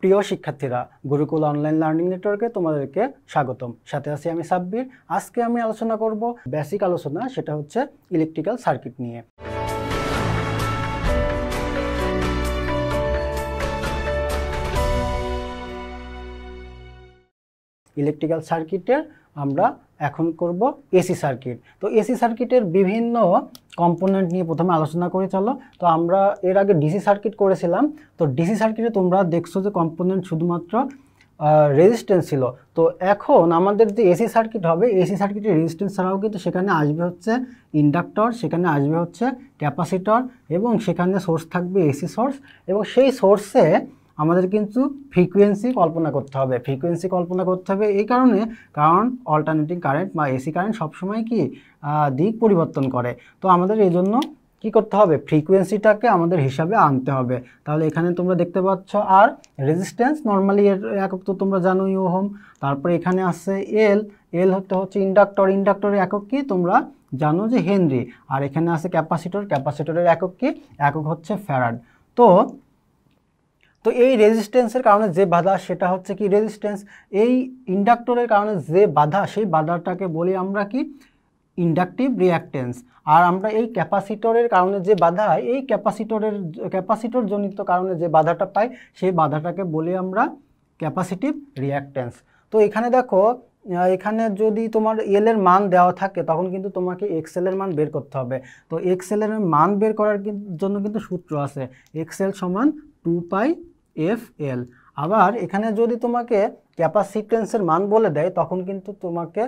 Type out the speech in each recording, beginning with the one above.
প্রিয় শিক্ষার্থীরা Gurukul online learning নেটওয়ার্কে তোমাদেরকে স্বাগতম সাথে আছি আমি সাব্বির আজকে আমি আলোচনা করব বেসিক আলোচনা সেটা হচ্ছে ইলেকট্রিক্যাল সার্কিট নিয়ে ইলেকট্রিক্যাল সার্কিটের আমরা এখন করব এসি সার্কিট তো এসি সার্কিটের বিভিন্ন কম্পোনেন্ট নিয়ে প্রথমে আলোচনা করে চলো তো আমরা এর আগে ডিসি সার্কিট করেছিলাম তো ডিসি সার্কিটে তোমরা দেখছো যে কম্পোনেন্ট শুধুমাত্র রেজিস্ট্যান্স ছিল তো এখন আমাদের যে এসি সার্কিট হবে এসি সার্কিটের রেজিস্ট্যান্স ছাড়াও কিন্তু সেখানে আসবে হচ্ছে ইন্ডাক্টর সেখানে আসবে হচ্ছে ক্যাপাসিটর এবং সেখানে সোর্স থাকবে এসি সোর্স এবং সেই সোর্সে আমাদের কিন্তু ফ্রিকুয়েন্সি কল্পনা করতে হবে ফ্রিকুয়েন্সি কল্পনা করতে হবে এই কারণে কারণ অল্টারনেটিভ কারেন্ট বা এসি কারেন্ট সবসময় কি দিক পরিবর্তন করে তো আমাদের এই জন্য কী করতে হবে ফ্রিকুয়েন্সিটাকে আমাদের হিসাবে আনতে হবে তাহলে এখানে তোমরা দেখতে পাচ্ছ আর রেজিস্ট্যান্স নর্মালি এর একক তো তোমরা জানো ওহম তারপরে এখানে আছে এল এল হতে হচ্ছে ইন্ডাক্টর ইন্ডাক্টরের একক কি তোমরা জানো যে হেনরি আর এখানে আছে ক্যাপাসিটর ক্যাপাসিটরের একক কি একক হচ্ছে ফ্যারাড তো তো এই রেজিস্ট্যান্সের কারণে যে বাধা সেটা হচ্ছে কি রেজিস্ট্যান্স এই ইন্ডাক্টরের কারণে যে বাধা সেই বাধাটাকে বলি আমরা কি ইন্ডাকটিভ রিয়াক্টেন্স আর আমরা এই ক্যাপাসিটরের কারণে যে বাধা হয় এই ক্যাপাসিটরের ক্যাপাসিটর জনিত কারণে যে বাধাটা পাই সেই বাধাটাকে বলি আমরা ক্যাপাসিটিভ রিয়াক্টেন্স তো এখানে দেখো এখানে যদি তোমার এল এর মান দেওয়া থাকে তখন কিন্তু তোমাকে এক্সেল এর মান বের করতে হবে তো এক্সেল এর মান বের করার জন্য কিন্তু সূত্র আছে এক্সেল সমান টু পাই এফ এল আবার এখানে যদি তোমাকে ক্যাপাসিটেন্সের মান বলে দেয় তখন কিন্তু তোমাকে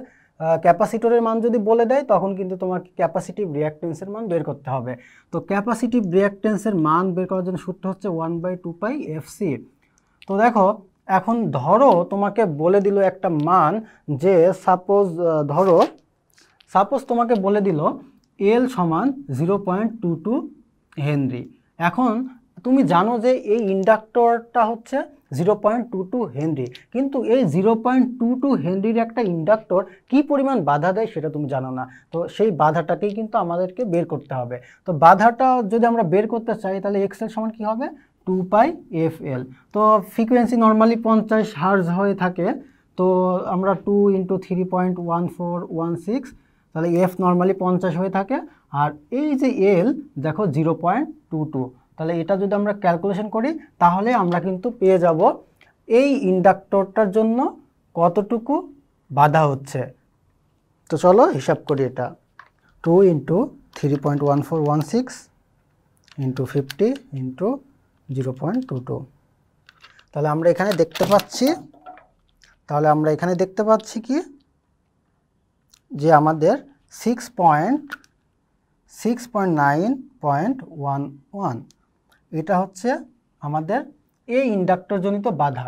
ক্যাপাসিটরের মান যদি বলে দেয় তখন কিন্তু তোমাকে ক্যাপাসিটিভ রিয়াক্টেন্সের মান বের করতে হবে তো ক্যাপাসিটিভ রিয়াক্টেন্সের মান বের করার জন্য সূত্র হচ্ছে one by two pi F C তো দেখো এখন ধরো তোমাকে বলে দিল একটা মান যে সাপোজ ধরো সাপোজ তোমাকে বলে দিল এল সমান zero point two two henry এখন তুমি জানো যে এই ইন্ডাক্টরটা হচ্ছে zero point two two henry কিন্তু এই জিরো পয়েন্ট টু টু হেনরির একটা ইন্ডাক্টর কি পরিমাণ বাধা দেয় সেটা তুমি জানো না তো সেই বাধাটাকেই কিন্তু আমাদেরকে বের করতে হবে তো বাধাটা যদি আমরা বের করতে চাই তাহলে এক্সেল সমান কী হবে টু পাই এফ এল তো ফ্রিকোয়েন্সি নর্মালি পঞ্চাশ হার্জ হয়ে থাকে তো আমরা two into three point one four one six তাহলে এফ নর্মালি পঞ্চাশ হয়ে থাকে আর এই যে এল দেখো জিরো পয়েন্ট টু টু তাহলে এটা যদি আমরা ক্যালকুলেশন করি তাহলে আমরা কিন্তু পেয়ে যাব এই ইন্ডাক্টরটার জন্য কতটুকু বাধা হচ্ছে তো চলো হিসাব করি এটা two into three point one four one six into fifty into zero point two two তাহলে আমরা এখানে দেখতে পাচ্ছি তাহলে আমরা এখানে দেখতে পাচ্ছি কি যে আমাদের six point six point nine point one one এটা হচ্ছে আমাদের এই ইন্ডাক্টরজনিত বাধা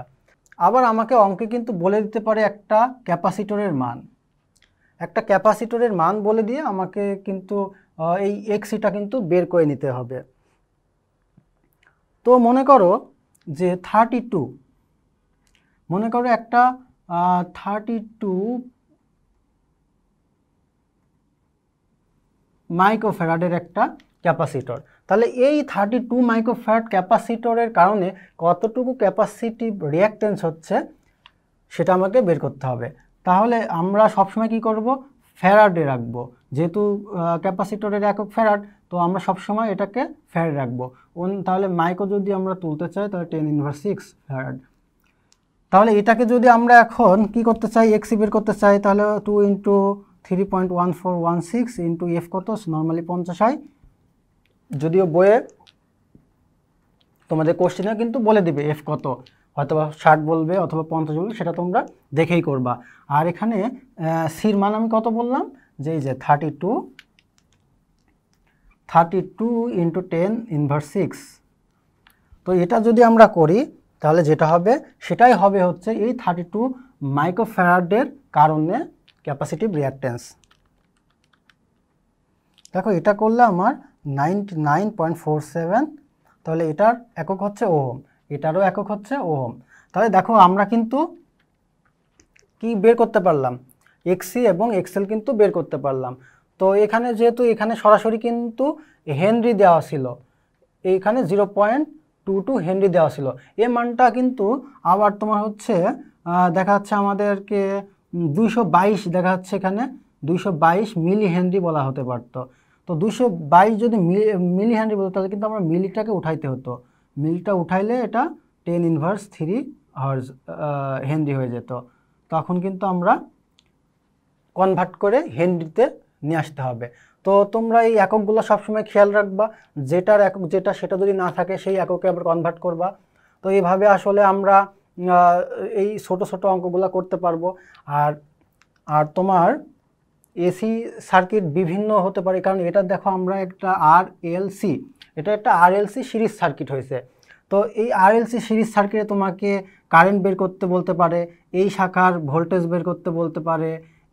আবার আমাকে অঙ্কে কিন্তু বলে দিতে পারে একটা ক্যাপাসিটরের মান একটা ক্যাপাসিটরের মান বলে দিয়ে আমাকে কিন্তু এই এক্সিটা কিন্তু বের করে নিতে হবে তো মনে করো যে থার্টি টু মনে করো একটা থার্টি টু মাইক্রোফেরাডের একটা ক্যাপাসিটর তাহলে এই থার্টি টু মাইক্রোফ্যাট ক্যাপাসিটরের কারণে কতটুকু ক্যাপাসিটি রিয়াক্টেন্স হচ্ছে সেটা আমাকে বের করতে হবে তাহলে আমরা সবসময় কি করব ফ্যারাডে রাখবো যেহেতু ক্যাপাসিটরের একক ফ্যারাড তো আমরা সবসময় এটাকে ফ্যারাড রাখবো তাহলে মাইক্রো যদি আমরা তুলতে চাই তাহলে টেন ইনভার সিক্স ফ্যারাড তাহলে এটাকে যদি আমরা এখন কি করতে চাই এক্সি বের করতে চাই তাহলে two into three point one four one six into F কত নর্মালি পঞ্চাশ হয় যদিও বইয়ে তোমাদের কোশ্চেনে কিন্তু বলে দিবে এফ কত হয়তো বা ষাট বলবে অথবা পঞ্চাশ বলবে সেটা তোমরা দেখেই করবা আর এখানে সির মান আমি কত বললাম যে এই যে thirty two thirty two into ten inverse six তো এটা যদি আমরা করি তাহলে যেটা হবে সেটাই হবে হচ্ছে এই থার্টি টু মাইক্রোফ্যারাডের কারণে ক্যাপাসিটিভ রিয়াকট্যান্স দেখো এটা করলে আমার 99.47 তাহলে এটার একক হচ্ছে ওহম এটারও একক হচ্ছে ওহম তাহলে দেখো আমরা কিন্তু কি বের করতে পারলাম এক্সি এবং এক্সেল কিন্তু বের করতে পারলাম তো এখানে যেহেতু এখানে সরাসরি কিন্তু হেনরি দেওয়া ছিল এইখানে zero point two two henry দেওয়া ছিল এ মানটা কিন্তু আবার তোমার হচ্ছে দেখা যাচ্ছে আমাদেরকে দুইশো বাইশ দেখা যাচ্ছে এখানে দুইশো বাইশ মিলি হেনরি বলা হতে পারতো তো দুশো বাইশ যদি মিলি হ্যান্ডি বলতো তাহলে কিন্তু আমরা মিলিটাকে উঠাইতে হতো মিলিটা উঠাইলে এটা টেন ইনভার্স থ্রি হার্স হেনরি হয়ে যেত তখন কিন্তু আমরা কনভার্ট করে হেনরিতে নিয়ে আসতে হবে তো তোমরা এই এককগুলো সবসময় খেয়াল রাখবা যেটার একক যেটা সেটা যদি না থাকে সেই এককে আবার কনভার্ট করবা তো এইভাবে আসলে আমরা এই ছোট ছোট অঙ্কগুলো করতে পারবো আর আর তোমার এসি সার্কিট বিভিন্ন হতে পারে কারণ এটা দেখো আমরা একটা আর সি এটা একটা আর এলসি সিরিজ সার্কিট হয়েছে তো এই আর এলসি সিরিজ সার্কিটে তোমাকে কারেন্ট বের করতে বলতে পারে এই শাখার ভোল্টেজ বের করতে বলতে পারে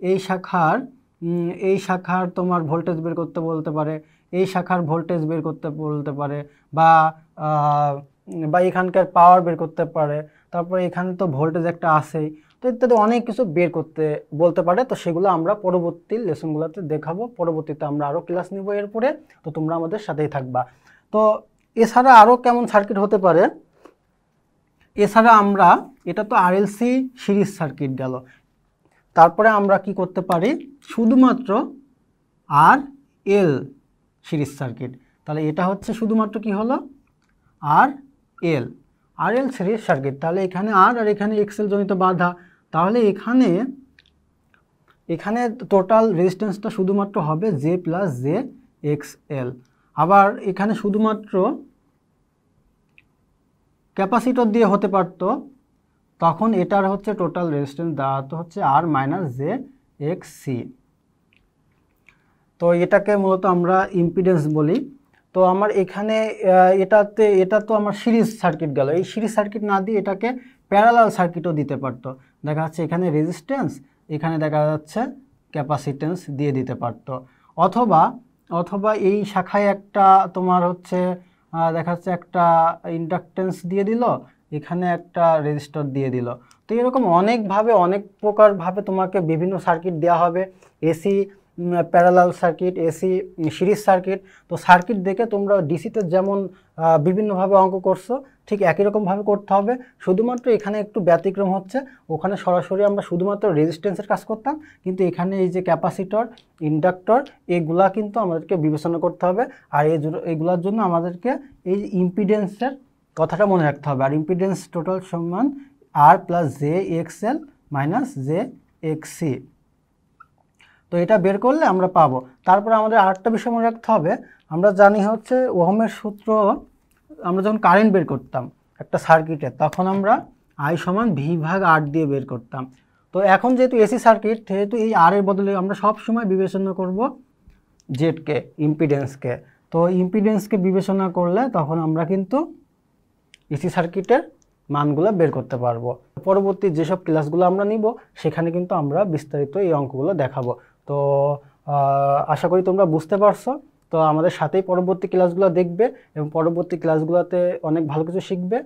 এই শাখার এই শাখার তোমার ভোল্টেজ বের করতে বলতে পারে এই শাখার ভোল্টেজ বের করতে বলতে পারে বা বা এখানকার পাওয়ার বের করতে পারে তারপরে এখানে তো ভোল্টেজ একটা আছেই তো ইত্যাদি অনেক কিছু বের করতে বলতে পারে তো সেগুলো আমরা পরবর্তী লেসনগুলোতে দেখাবো পরবর্তীতে আমরা আরও ক্লাস নিব এরপরে তো তোমরা আমাদের সাথেই থাকবা তো এছাড়া আরও কেমন সার্কিট হতে পারে এছাড়া আমরা এটা তো আরএলসি সিরিজ সার্কিট গেল তারপরে আমরা কি করতে পারি শুধুমাত্র আর এল সিরিজ সার্কিট তাহলে এটা হচ্ছে শুধুমাত্র কি হলো আর এল আর এল সিরিজ সার্কিট তাহলে এখানে আর আর এখানে এক্সেল জনিত বাধা তাহলে এখানে এখানে টোটাল রেজিস্ট্যান্সটা শুধুমাত্র হবে J plus J X L আবার এখানে শুধুমাত্র ক্যাপাসিটর দিয়ে হতে পারত তখন এটার হচ্ছে টোটাল রেজিস্ট্যান্স দাঁড়াতে হচ্ছে R minus J X C তো এটাকে মূলত আমরা ইম্পিডেন্স বলি তো আমার এখানে এটাতে এটা তো আমার সিরিজ সার্কিট গেল এই সিরিজ সার্কিট না দিয়ে এটাকে প্যারালাল সার্কিটও দিতে পারতো দেখা যাচ্ছে এখানে রেজিস্ট্যান্স এখানে দেখা যাচ্ছে ক্যাপাসিটেন্স দিয়ে দিতে পারত অথবা অথবা এই শাখায় একটা তোমার হচ্ছে দেখা যাচ্ছে একটা ইন্ডাকটেন্স দিয়ে দিল এখানে একটা রেজিস্টার দিয়ে দিল তো এরকম অনেকভাবে অনেক প্রকারভাবে তোমাকে বিভিন্ন সার্কিট দেওয়া হবে AC parallel circuit AC series circuit তো সার্কিট দেখে তোমরা ডিসিতে যেমন বিভিন্নভাবে অঙ্ক করছো ঠিক একই রকমভাবে করতে হবে শুধুমাত্র এখানে একটু ব্যতিক্রম হচ্ছে ওখানে সরাসরি আমরা শুধুমাত্র রেজিস্ট্যান্সের কাজ করতাম কিন্তু এখানে এই যে ক্যাপাসিটর ইন্ডাক্টর এগুলা কিন্তু আমাদেরকে বিবেচনা করতে হবে আর এই এগুলার জন্য আমাদেরকে এই ইম্পিডেন্সের কথাটা মনে রাখতে হবে আর ইম্পিডেন্স টোটাল সমান R plus J X L minus J X C তো এটা বের করলে আমরা পাবো তারপরে আমাদের আরেকটা বিষয় মনে রাখতে হবে আমরা জানি হচ্ছে ওহমের সূত্র আমরা যখন কারেন্ট বের করতাম একটা সার্কিটে তখন আমরা আই সমান ভি ভাগ আর দিয়ে বের করতাম তো এখন যেহেতু এসি সার্কিট সেহেতু এই আর এর বদলে আমরা সব সময় বিবেচনা করব জেডকে ইম্পিডেন্সকে তো ইম্পিডেন্সকে বিবেচনা করলে তখন আমরা কিন্তু এসি সার্কিটের মানগুলো বের করতে পারবো পরবর্তী যেসব ক্লাসগুলো আমরা নিব সেখানে কিন্তু আমরা বিস্তারিত এই অঙ্কগুলো দেখাবো তো আশা করি তোমরা বুঝতে পারছো তো আমাদের সাথেই পরবর্তী ক্লাসগুলো দেখবে এবং পরবর্তী ক্লাসগুলোতে অনেক ভালো কিছু শিখবে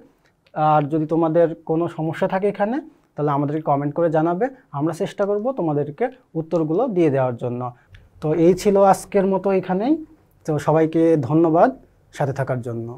আর যদি তোমাদের কোনো সমস্যা থাকে এখানে তাহলে আমাদেরকে কমেন্ট করে জানাবে আমরা চেষ্টা করব তোমাদেরকে উত্তরগুলো দিয়ে দেওয়ার জন্য তো এই ছিল আজকের মতো এখানেই তো সবাইকে ধন্যবাদ সাথে থাকার জন্য